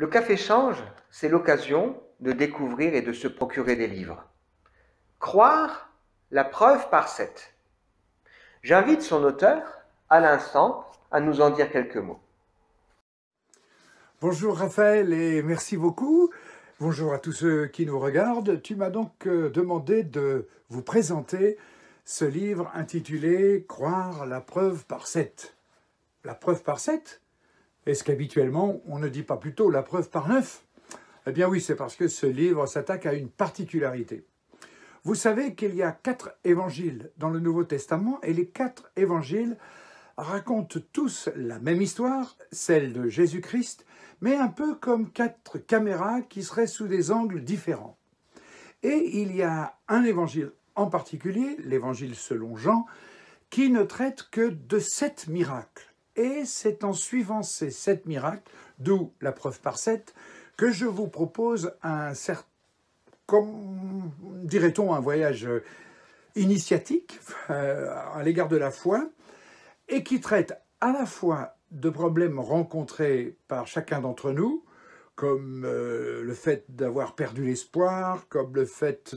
Le café-change, c'est l'occasion de découvrir et de se procurer des livres. Croire, la preuve par sept. J'invite son auteur, Alain l'instant, à nous en dire quelques mots. Bonjour Raphaël et merci beaucoup. Bonjour à tous ceux qui nous regardent. Tu m'as donc euh, demandé de vous présenter ce livre intitulé Croire la preuve par sept. La preuve par sept est-ce qu'habituellement, on ne dit pas plutôt la preuve par neuf Eh bien oui, c'est parce que ce livre s'attaque à une particularité. Vous savez qu'il y a quatre évangiles dans le Nouveau Testament et les quatre évangiles racontent tous la même histoire, celle de Jésus-Christ, mais un peu comme quatre caméras qui seraient sous des angles différents. Et il y a un évangile en particulier, l'évangile selon Jean, qui ne traite que de sept miracles. Et c'est en suivant ces sept miracles, d'où la preuve par sept, que je vous propose un certain, comme dirait-on, un voyage euh, initiatique euh, à l'égard de la foi, et qui traite à la fois de problèmes rencontrés par chacun d'entre nous, comme euh, le fait d'avoir perdu l'espoir, comme le fait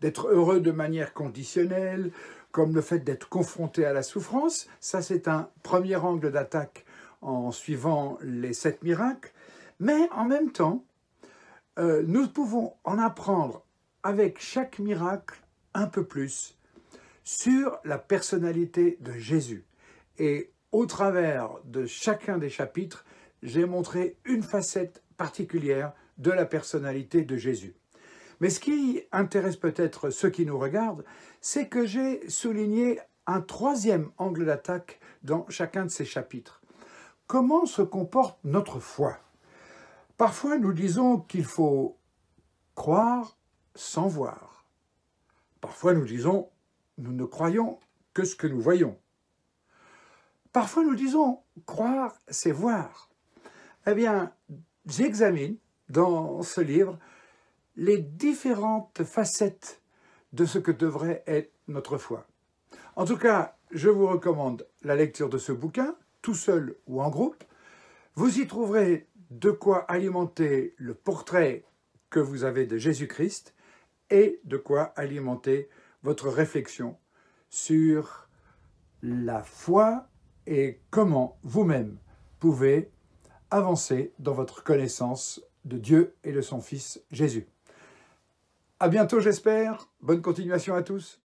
d'être heureux de manière conditionnelle, comme le fait d'être confronté à la souffrance. Ça, c'est un premier angle d'attaque en suivant les sept miracles. Mais en même temps, euh, nous pouvons en apprendre avec chaque miracle un peu plus sur la personnalité de Jésus. Et au travers de chacun des chapitres, j'ai montré une facette particulière de la personnalité de Jésus. Mais ce qui intéresse peut-être ceux qui nous regardent, c'est que j'ai souligné un troisième angle d'attaque dans chacun de ces chapitres. Comment se comporte notre foi Parfois, nous disons qu'il faut croire sans voir. Parfois, nous disons nous ne croyons que ce que nous voyons. Parfois, nous disons croire, c'est voir. Eh bien, j'examine dans ce livre les différentes facettes de ce que devrait être notre foi. En tout cas, je vous recommande la lecture de ce bouquin, tout seul ou en groupe. Vous y trouverez de quoi alimenter le portrait que vous avez de Jésus-Christ et de quoi alimenter votre réflexion sur la foi et comment vous-même pouvez avancez dans votre connaissance de Dieu et de son Fils Jésus. À bientôt, j'espère. Bonne continuation à tous.